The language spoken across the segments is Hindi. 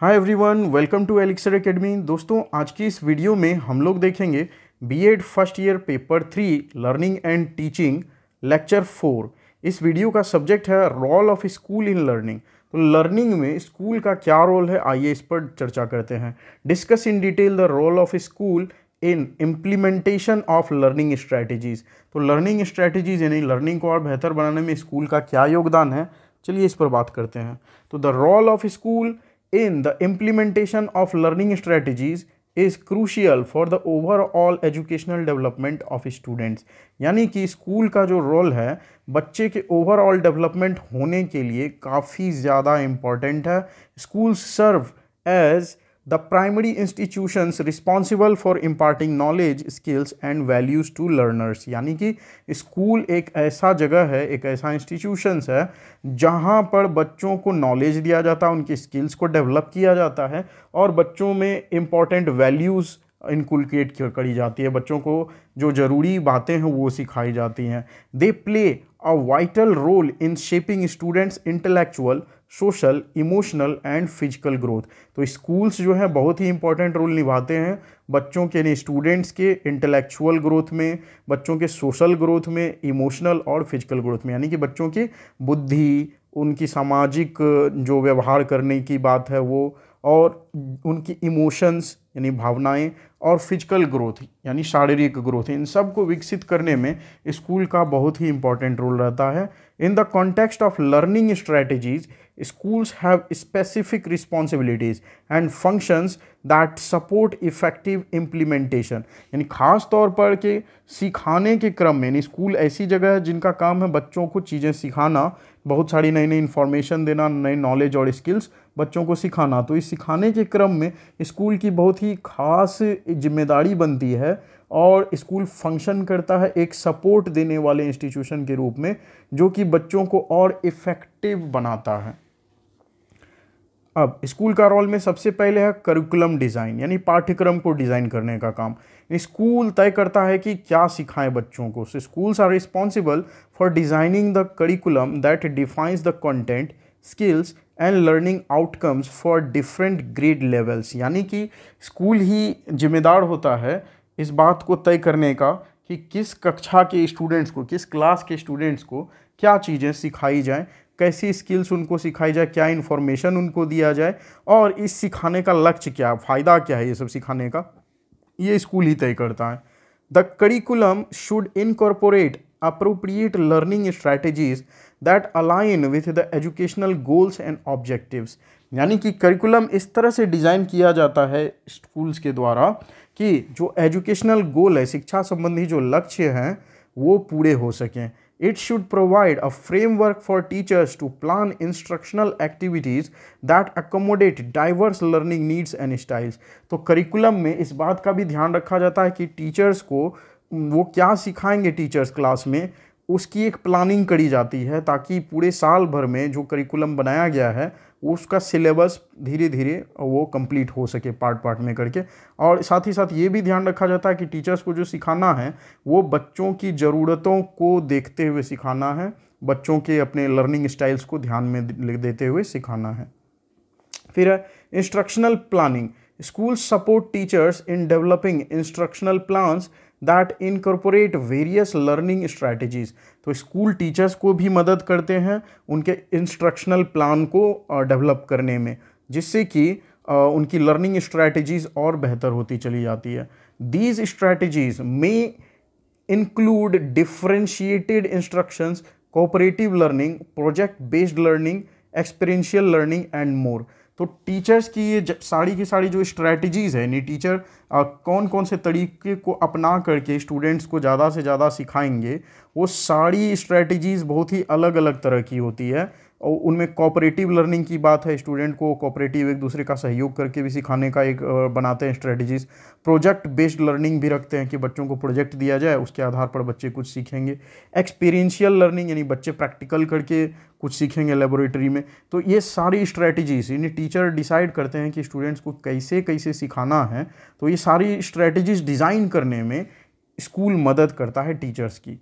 Hi everyone welcome to elixir academy दोस्तों आज की इस वीडियो में हम लोग देखेंगे BEd first year paper three learning and teaching lecture four इस वीडियो का सब्जेक्ट है role of school in learning तो लर्निंग में स्कूल का क्या रोल है आइए इस पर चर्चा करते हैं discuss in detail the role of school in implementation of learning strategies तो लर्निंग स्ट्रैटेजीज़ यानी लर्निंग को और बेहतर बनाने में स्कूल का क्या योगदान है चलिए इस पर बात करते हैं तो the role of school in the implementation of learning strategies is crucial for the overall educational development of students यानी कि स्कूल का जो रोल है बच्चे के ओवरऑल डेवलपमेंट होने के लिए काफ़ी ज़्यादा इम्पॉर्टेंट है school serve as the primary institution responsible for imparting knowledge skills and values to learners यानी कि स्कूल एक ऐसा जगह है एक ऐसा इंस्टीट्यूशंस है जहाँ पर बच्चों को नॉलेज दिया जाता है उनकी स्किल्स को डेवलप किया जाता है और बच्चों में इम्पॉर्टेंट वैल्यूज़ इनकुलकेट करी जाती है बच्चों को जो ज़रूरी बातें हैं वो सिखाई जाती हैं they play a vital role in shaping students intellectual social emotional and physical growth तो स्कूल्स जो हैं बहुत ही इंपॉर्टेंट रोल निभाते हैं बच्चों के यानी स्टूडेंट्स के इंटेलेक्चुअल ग्रोथ में बच्चों के सोशल ग्रोथ में इमोशनल और फिजिकल ग्रोथ में यानी कि बच्चों की बुद्धि उनकी सामाजिक जो व्यवहार करने की बात है वो और उनकी इमोशंस यानी भावनाएं और फिजिकल ग्रोथ यानी शारीरिक ग्रोथ इन सब को विकसित करने में स्कूल का बहुत ही इंपॉर्टेंट रोल रहता है in the context of learning strategies schools have specific responsibilities and functions that support effective implementation यानी ख़ास तौर पर के सिखाने के क्रम में यानी स्कूल ऐसी जगह है जिनका काम है बच्चों को चीज़ें सिखाना बहुत सारी नई नई इन्फॉर्मेशन देना नई नॉलेज और स्किल्स बच्चों को सिखाना तो इस सिखाने के क्रम में स्कूल की बहुत ही खास जिम्मेदारी बनती है और स्कूल फंक्शन करता है एक सपोर्ट देने वाले इंस्टीट्यूशन के रूप में जो कि बच्चों को और इफ़ेक्टिव बनाता है अब स्कूल का रोल में सबसे पहले है करिकुलम डिज़ाइन यानी पाठ्यक्रम को डिज़ाइन करने का काम स्कूल तय करता है कि क्या सिखाएं बच्चों को so schools are responsible for designing the curriculum that defines the content skills and learning outcomes for different grade levels यानी कि स्कूल ही जिम्मेदार होता है इस बात को तय करने का कि किस कक्षा के स्टूडेंट्स को किस क्लास के स्टूडेंट्स को क्या चीज़ें सिखाई जाएँ कैसी स्किल्स उनको सिखाई जाए क्या इन्फॉर्मेशन उनको दिया जाए और इस सिखाने का लक्ष्य क्या फ़ायदा क्या है ये सब सिखाने का ये स्कूल ही तय करता है the curriculum should incorporate appropriate learning strategies that align with the educational goals and objectives यानी कि करिकुलम इस तरह से डिज़ाइन किया जाता है स्कूल्स के द्वारा कि जो एजुकेशनल गोल है शिक्षा संबंधी जो लक्ष्य हैं वो पूरे हो सकें It should provide a framework for teachers to plan instructional activities that accommodate diverse learning needs and styles. तो करिकुलम में इस बात का भी ध्यान रखा जाता है कि टीचर्स को वो क्या सिखाएंगे टीचर्स क्लास में उसकी एक प्लानिंग करी जाती है ताकि पूरे साल भर में जो करिकुलम बनाया गया है उसका सिलेबस धीरे धीरे वो कंप्लीट हो सके पार्ट पार्ट में करके और साथ ही साथ ये भी ध्यान रखा जाता है कि टीचर्स को जो सिखाना है वो बच्चों की ज़रूरतों को देखते हुए सिखाना है बच्चों के अपने लर्निंग स्टाइल्स को ध्यान में देते हुए सिखाना है फिर है instructional planning school support teachers in developing instructional plans that incorporate various learning strategies तो स्कूल टीचर्स को भी मदद करते हैं उनके इंस्ट्रक्शनल प्लान को डेवलप करने में जिससे कि उनकी लर्निंग स्ट्रैटेजीज और बेहतर होती चली जाती है दीज स्ट्रैटेजीज में include differentiated instructions cooperative learning project based learning experiential learning and more तो टीचर्स की ये साड़ी की साड़ी जो स्ट्रैटीज़ है यानी टीचर आ, कौन कौन से तरीके को अपना करके स्टूडेंट्स को ज़्यादा से ज़्यादा सिखाएंगे वो साड़ी स्ट्रैटीज़ बहुत ही अलग अलग तरह की होती है और उनमें कॉपरेटिव लर्निंग की बात है स्टूडेंट को कॉपरेटिव एक दूसरे का सहयोग करके भी सिखाने का एक बनाते हैं स्ट्रेटजीज प्रोजेक्ट बेस्ड लर्निंग भी रखते हैं कि बच्चों को प्रोजेक्ट दिया जाए उसके आधार पर बच्चे कुछ सीखेंगे एक्सपीरियंशियल लर्निंग यानी बच्चे प्रैक्टिकल करके कुछ सीखेंगे लेबोरेटरी में तो ये सारी स्ट्रैटेजीज यानी टीचर डिसाइड करते हैं कि स्टूडेंट्स को कैसे कैसे सिखाना है तो ये सारी स्ट्रैटेजीज डिज़ाइन करने में स्कूल मदद करता है टीचर्स की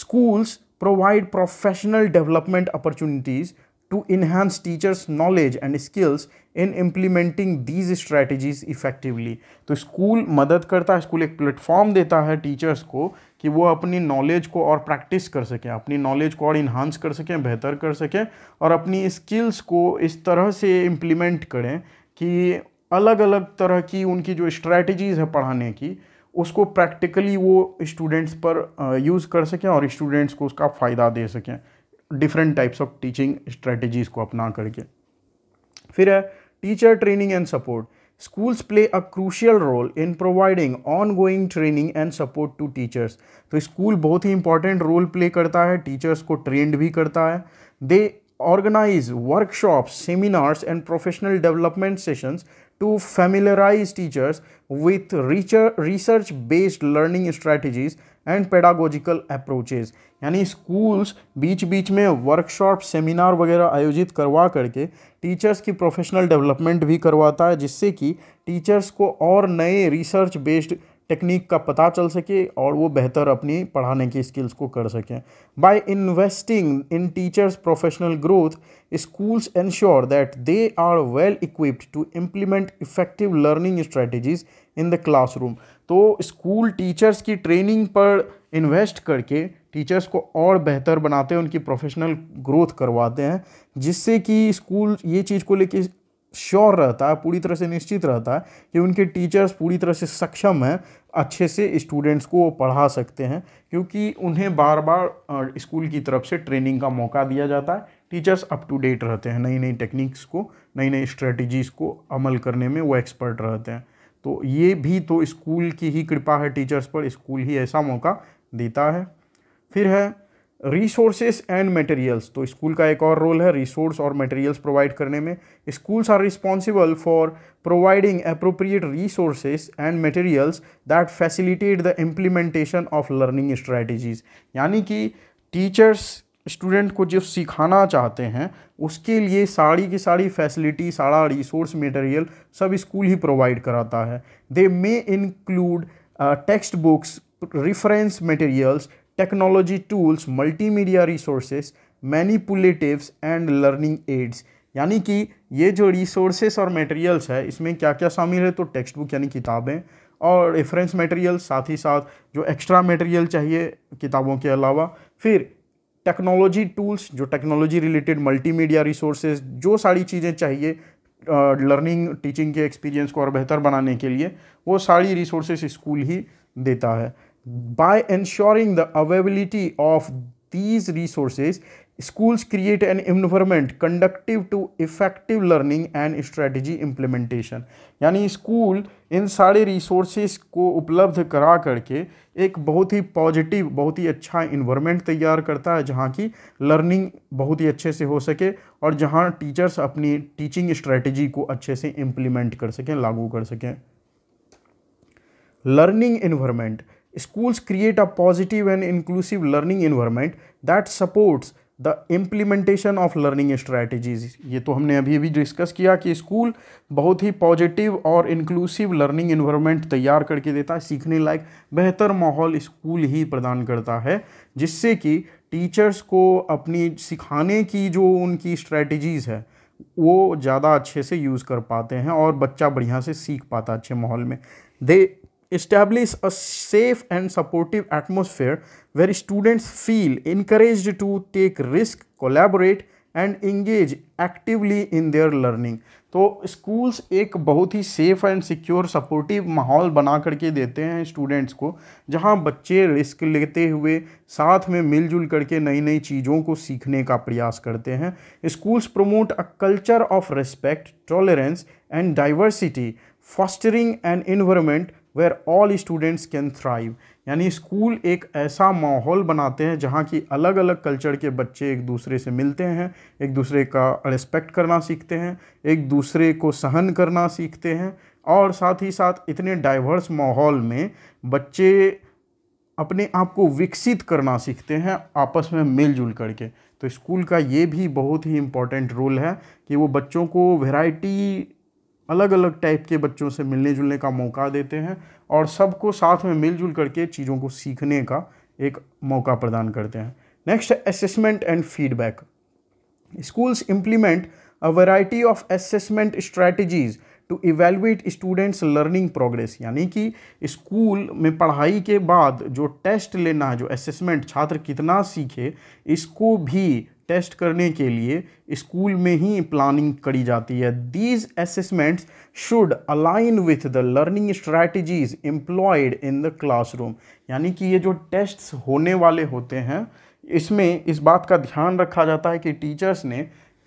schools provide professional development opportunities to enhance teachers' knowledge and skills in implementing these strategies effectively. तो स्कूल मदद करता है स्कूल एक प्लेटफॉर्म देता है टीचर्स को कि वो अपनी नॉलेज को और प्रैक्टिस कर सकें अपनी नॉलेज को और इन्हांस कर सकें बेहतर कर सकें और अपनी स्किल्स को इस तरह से इम्प्लीमेंट करें कि अलग अलग तरह की उनकी जो स्ट्रैटेजीज़ है पढ़ाने की उसको प्रैक्टिकली वो स्टूडेंट्स पर यूज़ कर सकें और स्टूडेंट्स को उसका फ़ायदा दे सकें different types of teaching strategies को अपना करके फिर है teacher training and support schools play a crucial role in providing on going training and support to teachers तो स्कूल बहुत ही इंपॉर्टेंट रोल प्ले करता है टीचर्स को ट्रेंड भी करता है they organise workshops seminars and professional development sessions to familiarize teachers with research-based learning strategies and pedagogical approaches यानी स्कूल्स बीच बीच में वर्कशॉप सेमिनार वगैरह आयोजित करवा करके टीचर्स की प्रोफेशनल डेवलपमेंट भी करवाता है जिससे कि टीचर्स को और नए रिसर्च बेस्ड टेक्निक का पता चल सके और वो बेहतर अपनी पढ़ाने की स्किल्स को कर सकें by investing in teachers professional growth schools ensure that they are well equipped to implement effective learning strategies in the classroom तो स्कूल टीचर्स की ट्रेनिंग पर इन्वेस्ट करके टीचर्स को और बेहतर बनाते हैं उनकी प्रोफेशनल ग्रोथ करवाते हैं जिससे कि स्कूल ये चीज़ को लेके श्योर रहता है पूरी तरह से निश्चित रहता है कि उनके टीचर्स पूरी तरह से सक्षम हैं अच्छे से स्टूडेंट्स को पढ़ा सकते हैं क्योंकि उन्हें बार बार स्कूल की तरफ से ट्रेनिंग का मौका दिया जाता है टीचर्स अप टू डेट रहते हैं नई नई टेक्निक्स को नई नई स्ट्रेटजीज़ को अमल करने में वो एक्सपर्ट रहते हैं तो ये भी तो स्कूल की ही कृपा है टीचर्स पर स्कूल ही ऐसा मौका देता है फिर है रिसोर्सेज एंड मटेरियल्स तो स्कूल का एक और रोल है रिसोर्स और मटेरियल्स प्रोवाइड करने में schools are responsible for providing appropriate resources and materials that facilitate the implementation of learning strategies यानी कि टीचर्स स्टूडेंट को जो सिखाना चाहते हैं उसके लिए साड़ी की साड़ी फैसिलिटी सारा रिसोर्स मटेरियल सब स्कूल ही प्रोवाइड कराता है they may include text books reference materials technology tools, multimedia resources, manipulatives and learning aids यानी कि ये जो रिसोर्सेस और मटेरियल्स है इसमें क्या क्या शामिल है तो टेक्स्ट बुक यानी किताबें और रेफरेंस मटेरियल साथ ही साथ जो एक्स्ट्रा मटेरियल चाहिए किताबों के अलावा फिर टेक्नोलॉजी टूल्स जो टेक्नोलॉजी रिलेटेड मल्टीमीडिया रिसोर्सेज जो सारी चीज़ें चाहिए लर्निंग टीचिंग के एक्सपीरियंस को और बेहतर बनाने के लिए वो सारी रिसोर्सेज स्कूल ही देता है By ensuring the availability of these resources, schools create an environment conductive to effective learning and strategy implementation यानी स्कूल इन सारे रिसोर्सेज को उपलब्ध करा करके एक बहुत ही पॉजिटिव बहुत ही अच्छा इन्वायरमेंट तैयार करता है जहाँ की लर्निंग बहुत ही अच्छे से हो सके और जहाँ टीचर्स अपनी टीचिंग स्ट्रेटजी को अच्छे से इम्प्लीमेंट कर सकें लागू कर सकें learning environment Schools create a positive and inclusive learning environment that supports the implementation of learning strategies ये तो हमने अभी अभी डिस्कस किया कि स्कूल बहुत ही पॉजिटिव और इंक्लूसिव लर्निंग इन्वायरमेंट तैयार करके देता है सीखने लायक बेहतर माहौल स्कूल ही प्रदान करता है जिससे कि टीचर्स को अपनी सिखाने की जो उनकी स्ट्रैटेजीज़ है वो ज़्यादा अच्छे से यूज़ कर पाते हैं और बच्चा बढ़िया से सीख पाता अच्छे माहौल में they establish a safe and supportive atmosphere where students feel encouraged to take risk, collaborate and engage actively in their learning तो स्कूल्स एक बहुत ही सेफ़ एंड सिक्योर सपोर्टिव माहौल बना करके देते हैं स्टूडेंट्स को जहां बच्चे रिस्क लेते हुए साथ में मिलजुल करके नई नई चीज़ों को सीखने का प्रयास करते हैं schools promote a culture of respect tolerance and diversity fostering an environment where all students can thrive यानी स्कूल एक ऐसा माहौल बनाते हैं जहाँ की अलग अलग कल्चर के बच्चे एक दूसरे से मिलते हैं एक दूसरे का रिस्पेक्ट करना सीखते हैं एक दूसरे को सहन करना सीखते हैं और साथ ही साथ इतने डाइवर्स माहौल में बच्चे अपने आप को विकसित करना सीखते हैं आपस में मिलजुल करके तो स्कूल का ये भी बहुत ही इम्पॉर्टेंट रोल है कि वो बच्चों को वैरायटी अलग अलग टाइप के बच्चों से मिलने जुलने का मौका देते हैं और सबको साथ में मिलजुल करके चीज़ों को सीखने का एक मौका प्रदान करते हैं next assessment and feedback schools implement a variety of assessment strategies to evaluate students learning progress यानी कि स्कूल में पढ़ाई के बाद जो टेस्ट लेना है जो असेसमेंट छात्र कितना सीखे इसको भी टेस्ट करने के लिए स्कूल में ही प्लानिंग करी जाती है these assessments should align with the learning strategies employed in the classroom यानी कि ये जो टेस्ट्स होने वाले होते हैं इसमें इस बात का ध्यान रखा जाता है कि टीचर्स ने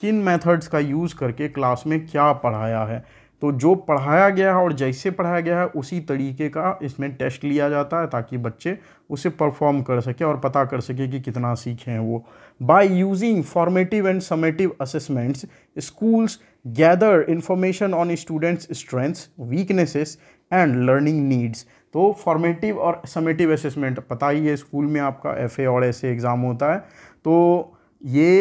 किन मेथड्स का यूज़ करके क्लास में क्या पढ़ाया है तो जो पढ़ाया गया है और जैसे पढ़ाया गया है उसी तरीके का इसमें टेस्ट लिया जाता है ताकि बच्चे उसे परफॉर्म कर सकें और पता कर सके कि कितना सीखे हैं वो by using formative and summative assessments schools gather information on students strengths weaknesses and learning needs तो फॉर्मेटिव और समेटिव असेसमेंट पता ही है स्कूल में आपका एफ और ऐसे एग्ज़ाम होता है तो ये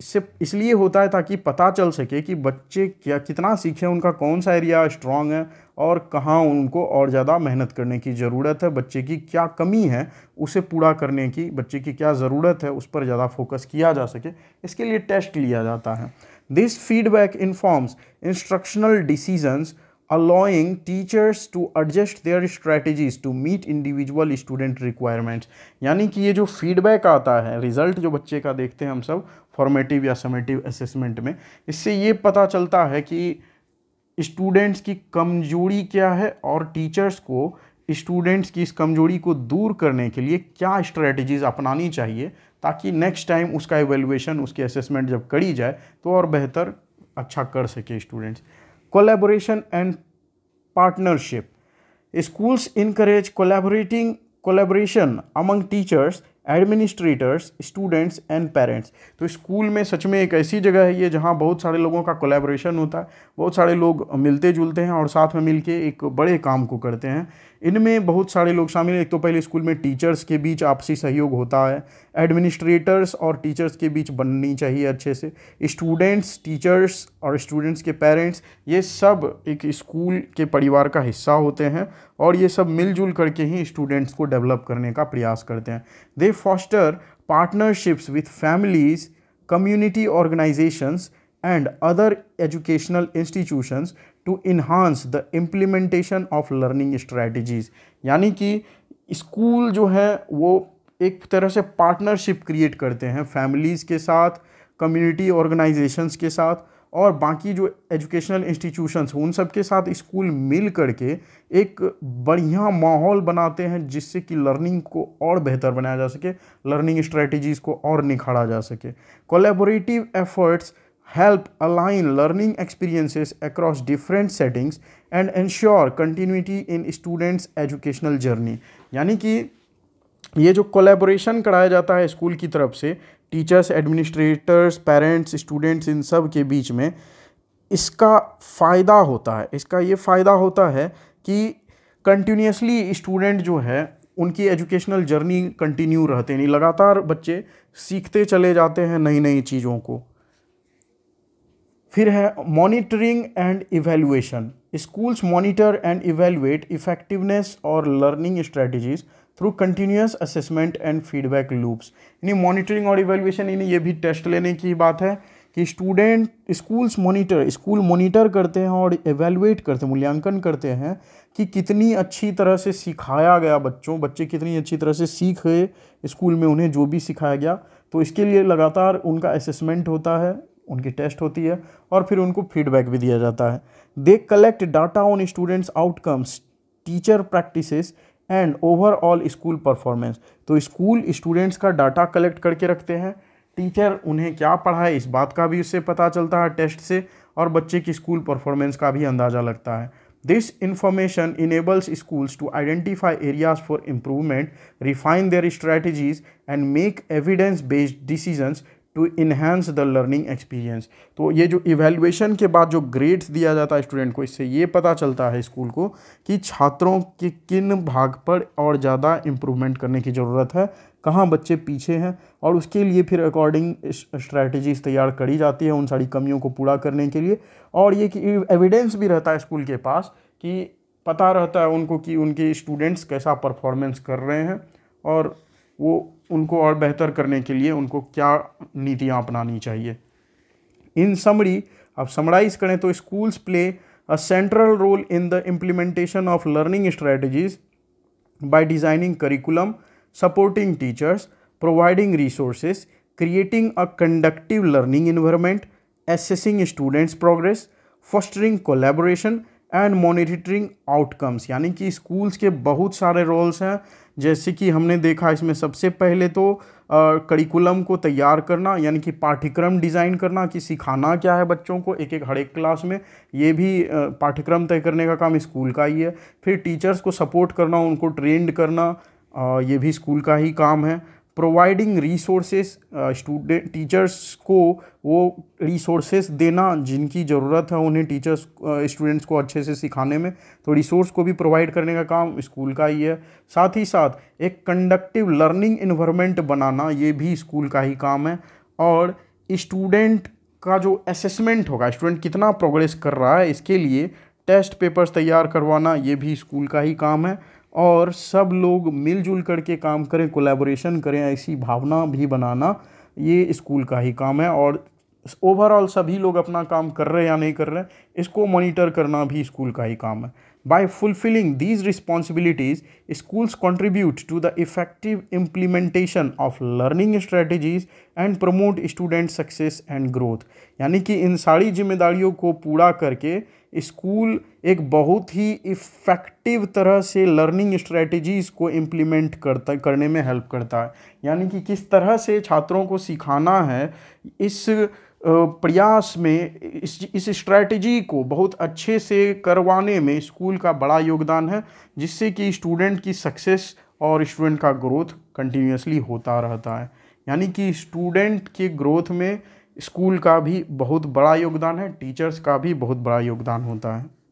इससे इसलिए होता है ताकि पता चल सके कि बच्चे क्या कितना सीखे उनका कौन सा एरिया स्ट्रांग है और कहाँ उनको और ज़्यादा मेहनत करने की ज़रूरत है बच्चे की क्या कमी है उसे पूरा करने की बच्चे की क्या ज़रूरत है उस पर ज़्यादा फोकस किया जा सके इसके लिए टेस्ट लिया जाता है this feedback informs instructional decisions allowing teachers to adjust their strategies to meet individual student requirements यानी कि ये जो feedback आता है result जो बच्चे का देखते हैं हम सब formative या summative assessment में इससे ये पता चलता है कि स्टूडेंट्स की कमजोरी क्या है और टीचर्स को स्टूडेंट्स की इस कमजोरी को दूर करने के लिए क्या स्ट्रेटजीज़ अपनानी चाहिए ताकि नेक्स्ट टाइम उसका एवेल्युएशन उसकी असेसमेंट जब करी जाए तो और बेहतर अच्छा कर सके students collaboration and partnership. Schools encourage collaborating collaboration among teachers administrators students and parents तो स्कूल में सच में एक ऐसी जगह है ये जहाँ बहुत सारे लोगों का कोलेब्रेशन होता है बहुत सारे लोग मिलते जुलते हैं और साथ में मिलके एक बड़े काम को करते हैं इनमें बहुत सारे लोग शामिल हैं एक तो पहले स्कूल में टीचर्स के बीच आपसी सहयोग होता है एडमिनिस्ट्रेटर्स और टीचर्स के बीच बननी चाहिए अच्छे से स्टूडेंट्स टीचर्स और स्टूडेंट्स के पेरेंट्स ये सब एक स्कूल के परिवार का हिस्सा होते हैं और ये सब मिलजुल करके ही स्टूडेंट्स को डेवलप करने का प्रयास करते हैं दे foster partnerships with families, community organizations, and other educational institutions to enhance the implementation of learning strategies. यानी कि स्कूल जो है वो एक तरह से पार्टनरशिप क्रिएट करते हैं फैमिलीज़ के साथ कम्युनिटी ऑर्गेनाइजेशंस के साथ और बाकी जो एजुकेशनल इंस्टीट्यूशंस उन सब के साथ स्कूल मिल करके एक बढ़िया माहौल बनाते हैं जिससे कि लर्निंग को और बेहतर बनाया जा सके लर्निंग स्ट्रेटजीज़ को और निखारा जा सके collaborative efforts help align learning experiences across different settings and ensure continuity in students educational journey यानी कि ये जो कोलेबोरेशन कराया जाता है स्कूल की तरफ से टीचर्स एडमिनिस्ट्रेटर्स पेरेंट्स स्टूडेंट्स इन सब के बीच में इसका फ़ायदा होता है इसका ये फ़ायदा होता है कि कंटिन्यूसली स्टूडेंट जो है उनकी एजुकेशनल जर्नी कंटिन्यू रहते नहीं लगातार बच्चे सीखते चले जाते हैं नई नई चीज़ों को फिर है monitoring and evaluation schools monitor and evaluate effectiveness और learning strategies through continuous assessment and feedback loops यानी मॉनिटरिंग और इवेल्युएशन यानी ये भी टेस्ट लेने की बात है कि student schools monitor school monitor करते हैं और एवेलुएट करते हैं मूल्यांकन करते हैं कि कितनी अच्छी तरह से सिखाया गया बच्चों बच्चे कितनी अच्छी तरह से सीख गए स्कूल में उन्हें जो भी सिखाया गया तो इसके लिए लगातार उनका असेसमेंट होता है उनकी टेस्ट होती है और फिर उनको फीडबैक भी दिया जाता है they collect data on students outcomes teacher practices and overall school performance तो स्कूल स्टूडेंट्स का डाटा कलेक्ट करके रखते हैं टीचर उन्हें क्या पढ़ाए इस बात का भी उससे पता चलता है टेस्ट से और बच्चे की स्कूल परफॉर्मेंस का भी अंदाज़ा लगता है this information enables schools to identify areas for improvement refine their strategies and make evidence based decisions to enhance the learning experience तो ये जो इवेल्युएशन के बाद जो ग्रेड्स दिया जाता है स्टूडेंट को इससे ये पता चलता है स्कूल को कि छात्रों के किन भाग पर और ज़्यादा इम्प्रूवमेंट करने की ज़रूरत है कहाँ बच्चे पीछे हैं और उसके लिए फिर अकॉर्डिंग स्ट्रैटेजीज तैयार करी जाती है उन सारी कमियों को पूरा करने के लिए और ये कि एविडेंस भी रहता है स्कूल के पास कि पता रहता है उनको कि उनके स्टूडेंट्स कैसा परफॉर्मेंस कर रहे हैं और वो उनको और बेहतर करने के लिए उनको क्या नीतियाँ अपनानी चाहिए इन समरी अब समराइज करें तो schools play a central role in the implementation of learning strategies by designing curriculum supporting teachers providing resources creating a conductive learning environment assessing students progress fostering collaboration and monitoring outcomes यानी कि स्कूल्स के बहुत सारे रोल्स हैं जैसे कि हमने देखा इसमें सबसे पहले तो करिकुलम को तैयार करना यानी कि पाठ्यक्रम डिज़ाइन करना कि सिखाना क्या है बच्चों को एक एक हर एक क्लास में ये भी पाठ्यक्रम तय करने का काम स्कूल का ही है फिर टीचर्स को सपोर्ट करना उनको ट्रेंड करना ये भी स्कूल का ही काम है प्रोवाइडिंग रिसोर्सेस स्टूडेंट टीचर्स को वो रिसोर्सेस देना जिनकी ज़रूरत है उन्हें टीचर्स स्टूडेंट्स uh, को अच्छे से सिखाने में तो रिसोर्स को भी प्रोवाइड करने का काम स्कूल का ही है साथ ही साथ एक कंडक्टिव लर्निंग इन्वामेंट बनाना ये भी स्कूल का ही काम है और स्टूडेंट का जो असेसमेंट होगा स्टूडेंट कितना प्रोग्रेस कर रहा है इसके लिए टेस्ट पेपर्स तैयार करवाना ये भी स्कूल का ही काम है और सब लोग मिलजुल करके काम करें कोलेबोरेशन करें ऐसी भावना भी बनाना ये स्कूल का ही काम है और ओवरऑल सभी लोग अपना काम कर रहे हैं या नहीं कर रहे हैं इसको मॉनिटर करना भी स्कूल का ही काम है by fulfilling these responsibilities schools contribute to the effective implementation of learning strategies and promote student success and growth यानी कि इन सारी जिम्मेदारियों को पूरा करके स्कूल एक बहुत ही इफ़ेक्टिव तरह से लर्निंग स्ट्रेटजीज़ को इम्प्लीमेंट करता करने में हेल्प करता है यानी कि किस तरह से छात्रों को सिखाना है इस प्रयास में इस इस स्ट्रैटेजी को बहुत अच्छे से करवाने में स्कूल का बड़ा योगदान है जिससे कि स्टूडेंट की सक्सेस और स्टूडेंट का ग्रोथ कंटिन्यूसली होता रहता है यानी कि स्टूडेंट के ग्रोथ में स्कूल का भी बहुत बड़ा योगदान है टीचर्स का भी बहुत बड़ा योगदान होता है